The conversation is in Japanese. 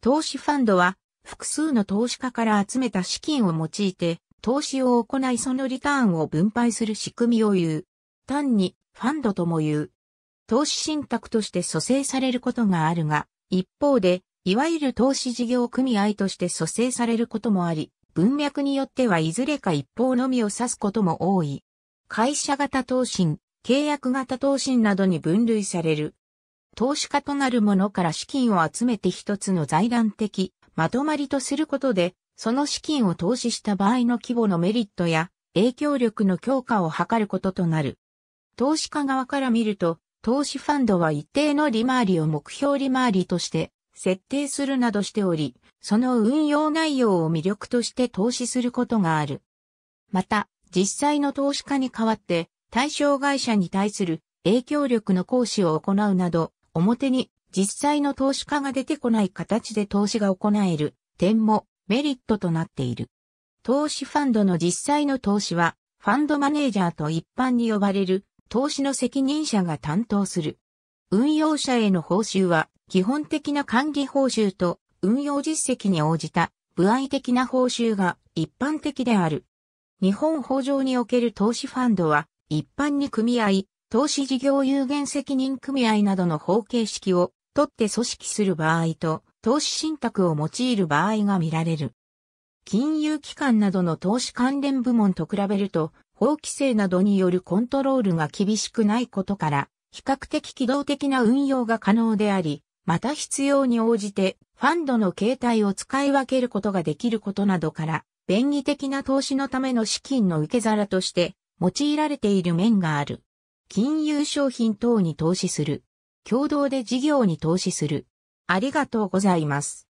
投資ファンドは、複数の投資家から集めた資金を用いて、投資を行いそのリターンを分配する仕組みを言う。単に、ファンドとも言う。投資信託として蘇生されることがあるが、一方で、いわゆる投資事業組合として蘇生されることもあり、文脈によってはいずれか一方のみを指すことも多い。会社型投信、契約型投信などに分類される。投資家となる者から資金を集めて一つの財団的まとまりとすることで、その資金を投資した場合の規模のメリットや影響力の強化を図ることとなる。投資家側から見ると、投資ファンドは一定の利回りを目標利回りとして設定するなどしており、その運用内容を魅力として投資することがある。また、実際の投資家に代わって対象会社に対する影響力の行使を行うなど、表に実際の投資家が出てこない形で投資が行える点もメリットとなっている。投資ファンドの実際の投資は、ファンドマネージャーと一般に呼ばれる投資の責任者が担当する。運用者への報酬は、基本的な管理報酬と運用実績に応じた部合的な報酬が一般的である。日本法上における投資ファンドは、一般に組合、投資事業有限責任組合などの方形式を取って組織する場合と、投資信託を用いる場合が見られる。金融機関などの投資関連部門と比べると、法規制などによるコントロールが厳しくないことから、比較的機動的な運用が可能であり、また必要に応じてファンドの形態を使い分けることができることなどから、便宜的な投資のための資金の受け皿として用いられている面がある。金融商品等に投資する。共同で事業に投資する。ありがとうございます。